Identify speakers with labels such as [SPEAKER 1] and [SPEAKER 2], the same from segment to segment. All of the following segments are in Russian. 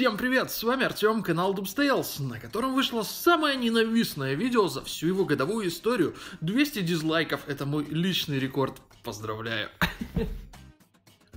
[SPEAKER 1] Всем привет, с вами Артем, канал Dubstales, на котором вышло самое ненавистное видео за всю его годовую историю. 200 дизлайков, это мой личный рекорд, поздравляю.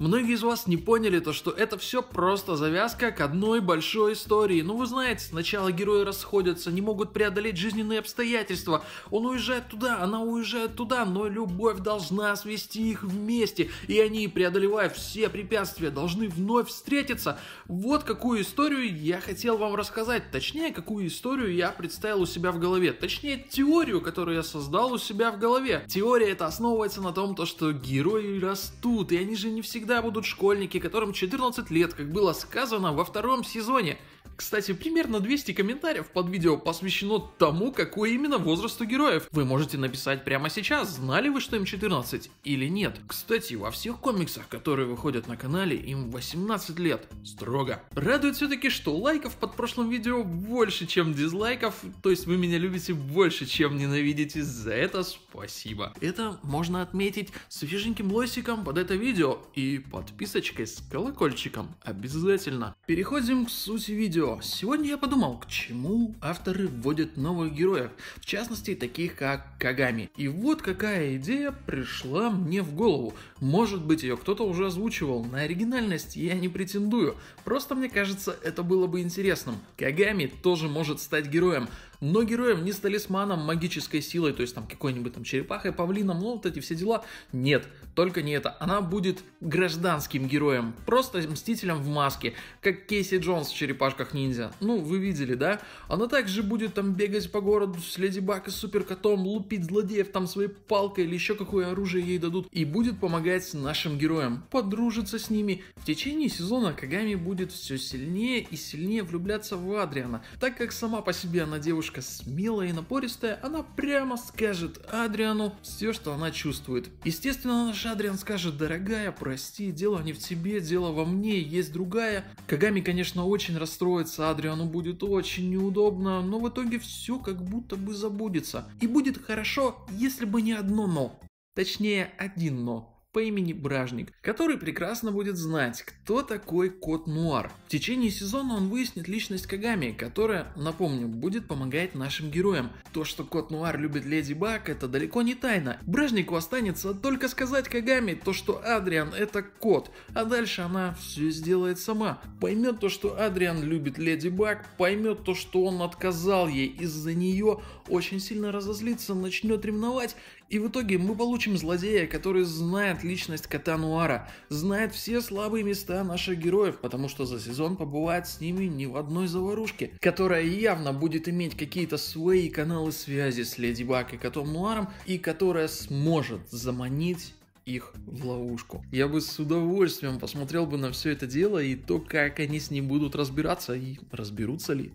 [SPEAKER 1] Многие из вас не поняли то, что это все просто завязка к одной большой истории. Ну вы знаете, сначала герои расходятся, не могут преодолеть жизненные обстоятельства. Он уезжает туда, она уезжает туда, но любовь должна свести их вместе. И они, преодолевая все препятствия, должны вновь встретиться. Вот какую историю я хотел вам рассказать. Точнее, какую историю я представил у себя в голове. Точнее, теорию, которую я создал у себя в голове. Теория это основывается на том, то, что герои растут, и они же не всегда всегда будут школьники, которым 14 лет, как было сказано во втором сезоне. Кстати, примерно 200 комментариев под видео посвящено тому, какой именно возраст у героев. Вы можете написать прямо сейчас, знали вы, что им 14 или нет. Кстати, во всех комиксах, которые выходят на канале, им 18 лет. Строго. Радует все-таки, что лайков под прошлым видео больше, чем дизлайков, то есть вы меня любите больше, чем ненавидите. За это спасибо. Это можно отметить свеженьким лосиком под это видео и подписочкой с колокольчиком. Обязательно. Переходим к сути видео сегодня я подумал, к чему авторы вводят новых героев, в частности таких как Кагами. И вот какая идея пришла мне в голову. Может быть ее кто-то уже озвучивал, на оригинальность я не претендую, просто мне кажется это было бы интересным. Кагами тоже может стать героем, но героем ни с талисманом, магической силой, то есть там какой-нибудь там черепахой, павлином, ну вот эти все дела, нет, только не это. Она будет гражданским героем, просто мстителем в маске, как Кейси Джонс в черепашках ниндзя. Ну, вы видели, да? Она также будет там бегать по городу с Леди Баг и Суперкотом, лупить злодеев там своей палкой или еще какое оружие ей дадут, и будет помогать нашим героям, подружиться с ними. В течение сезона Кагами будет все сильнее и сильнее влюбляться в Адриана, так как сама по себе она девушка девушка смелая и напористая, она прямо скажет Адриану все, что она чувствует. Естественно, наш Адриан скажет, дорогая, прости, дело не в тебе, дело во мне, есть другая. Кагами, конечно, очень расстроится, Адриану будет очень неудобно, но в итоге все как будто бы забудется. И будет хорошо, если бы не одно но. Точнее, один но по имени Бражник, который прекрасно будет знать, кто такой Кот Нуар. В течение сезона он выяснит личность Кагами, которая, напомню, будет помогать нашим героям. То, что Кот Нуар любит Леди Баг, это далеко не тайна. Бражнику останется только сказать Кагами то, что Адриан это кот, а дальше она все сделает сама. Поймет то, что Адриан любит Леди Баг, поймет то, что он отказал ей из-за нее, очень сильно разозлится, начнет ревновать, и в итоге мы получим злодея, который знает личность кота Нуара, знает все слабые места наших героев, потому что за сезон побывает с ними не в одной заварушке, которая явно будет иметь какие-то свои каналы связи с Леди Баг и котом Нуаром, и которая сможет заманить их в ловушку. Я бы с удовольствием посмотрел бы на все это дело и то, как они с ним будут разбираться и разберутся ли.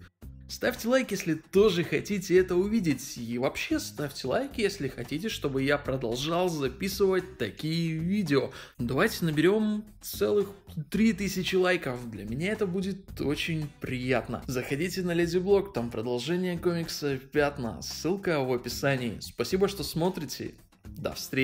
[SPEAKER 1] Ставьте лайк, если тоже хотите это увидеть. И вообще ставьте лайк, если хотите, чтобы я продолжал записывать такие видео. Давайте наберем целых 3000 лайков. Для меня это будет очень приятно. Заходите на Леди Блог, там продолжение комикса «Пятна». Ссылка в описании. Спасибо, что смотрите. До встречи.